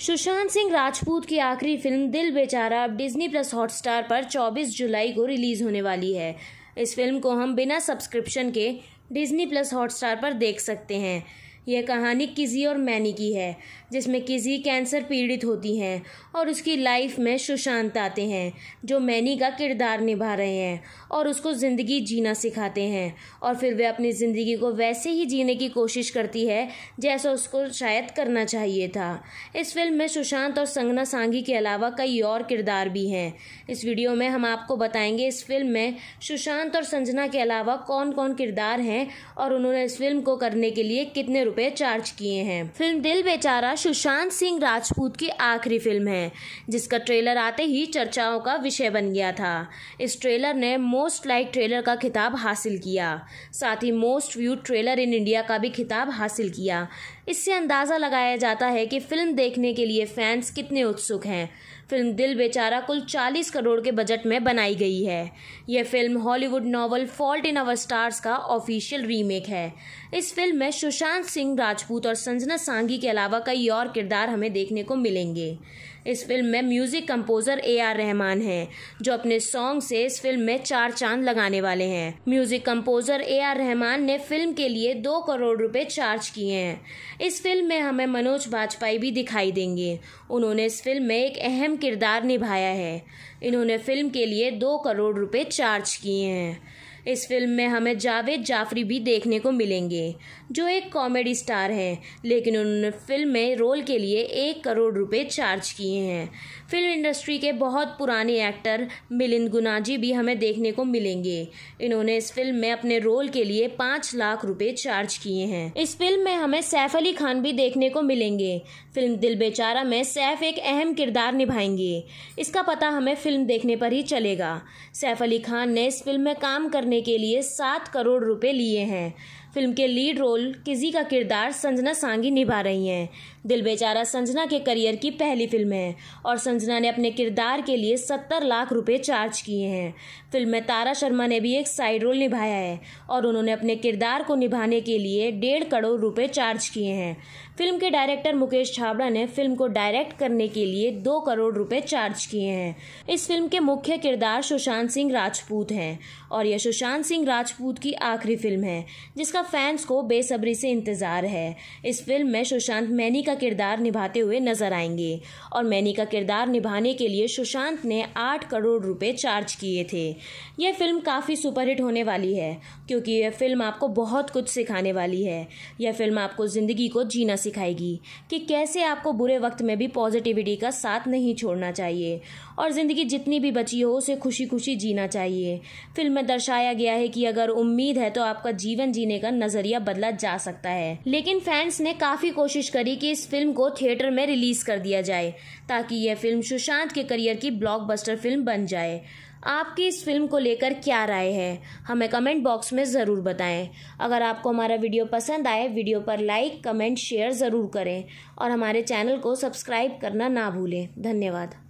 सुशांत सिंह राजपूत की आखिरी फिल्म दिल बेचारा अब डिज्नी प्लस हॉटस्टार पर 24 जुलाई को रिलीज होने वाली है इस फिल्म को हम बिना सब्सक्रिप्शन के डिज्नी प्लस हॉटस्टार पर देख सकते हैं यह कहानी किजी और मैनी की है जिसमें किजी कैंसर पीड़ित होती हैं और उसकी लाइफ में सुशांत आते हैं जो मैनी का किरदार निभा रहे हैं और उसको ज़िंदगी जीना सिखाते हैं और फिर वह अपनी ज़िंदगी को वैसे ही जीने की कोशिश करती है जैसा उसको शायद करना चाहिए था इस फिल्म में सुशांत और संगना सांगी के अलावा कई और किरदार भी हैं इस वीडियो में हम आपको बताएंगे इस फिल्म में सुशांत और संजना के अलावा कौन कौन किरदार हैं और उन्होंने इस फिल्म को करने के लिए कितने रुपए चार्ज किए हैं फिल्म दिल बेचारा सुशांत सिंह राजपूत की आखिरी फिल्म है जिसका ट्रेलर आते ही चर्चाओं का विषय बन गया था इस ट्रेलर ने मोस्ट लाइक ट्रेलर का खिताब हासिल किया साथ ही most view trailer in India का भी खिताब हासिल किया इससे अंदाज़ा लगाया जाता है कि फिल्म देखने के लिए फैंस कितने उत्सुक हैं फिल्म दिल बेचारा कुल 40 करोड़ के बजट में बनाई गई है यह film Hollywood novel Fault in Our Stars का ऑफिशियल रीमेक है इस फिल्म में सुशांत सिंह राजपूत और संजना सांगी के अलावा कई और किरदार हमें देखने को मिलेंगे इस फिल्म में music composer A R Rahman हैं जो अपने सॉन्ग से इस फिल्म में चार चांद लगाने वाले हैं music composer A R Rahman ने फिल्म के लिए दो करोड़ रुपए चार्ज किए हैं इस फिल्म में हमें मनोज बाजपेई भी दिखाई देंगे उन्होंने इस फिल्म में एक अहम किरदार निभाया है इन्होंने फिल्म के लिए दो करोड़ रुपए चार्ज किए हैं इस फिल्म में हमें जावेद जाफरी भी देखने को मिलेंगे जो एक कॉमेडी स्टार हैं लेकिन उन्होंने फिल्म में रोल के लिए एक करोड़ रुपए चार्ज किए हैं फिल्म इंडस्ट्री के बहुत पुराने एक्टर मिलिंद गुनाजी भी हमें देखने को मिलेंगे इन्होंने इस फिल्म में अपने रोल के लिए पाँच लाख रुपये चार्ज किए हैं इस फिल्म में हमें सैफ अली खान भी देखने को मिलेंगे फिल्म दिल बेचारा में सैफ एक अहम किरदार निभाएंगे इसका पता हमें फिल्म देखने पर ही चलेगा सैफ अली खान ने इस फिल्म में काम करने करने के लिए सात करोड़ रुपए लिए हैं फिल्म के लीड रोल किजी का किरदार संजना सांगी निभा रही हैं दिल बेचारा संजना के करियर की पहली फिल्म है और संजना ने अपने किरदार के लिए सत्तर लाख रुपए चार्ज किए हैं फिल्म में तारा शर्मा ने भी एक साइड रोल निभाया है और उन्होंने अपने किरदार को निभाने के लिए डेढ़ करोड़ रुपए चार्ज किए हैं फिल्म के डायरेक्टर मुकेश छाबड़ा ने फिल्म को डायरेक्ट करने के लिए दो करोड़ रुपए चार्ज किए हैं इस फिल्म के मुख्य किरदार सुशांत सिंह राजपूत हैं और यह सुशांत सिंह राजपूत की आखिरी फिल्म है जिसका जिसका फैंस को बेसब्री से इंतज़ार है इस फिल्म में सुशांत मैनी का किरदार निभाते हुए नजर आएंगे और मैनी का किरदार निभाने के लिए सुशांत ने आठ करोड़ रुपए चार्ज किए थे यह फिल्म काफ़ी सुपरहिट होने वाली है क्योंकि यह फिल्म आपको बहुत कुछ सिखाने वाली है यह फिल्म आपको ज़िंदगी को जीना सिखाएगी कि कैसे आपको बुरे वक्त में भी पॉजिटिविटी का साथ नहीं छोड़ना चाहिए और ज़िंदगी जितनी भी बची हो उसे खुशी खुशी जीना चाहिए फिल्म में दर्शाया गया है कि अगर उम्मीद है तो आपका जीवन जीने का नजरिया बदला जा सकता है लेकिन फैंस ने काफी कोशिश करी कि इस फिल्म को थिएटर में रिलीज कर दिया जाए ताकि यह फिल्म सुशांत के करियर की ब्लॉकबस्टर फिल्म बन जाए आपकी इस फिल्म को लेकर क्या राय है हमें कमेंट बॉक्स में ज़रूर बताएं अगर आपको हमारा वीडियो पसंद आए वीडियो पर लाइक कमेंट शेयर ज़रूर करें और हमारे चैनल को सब्सक्राइब करना ना भूलें धन्यवाद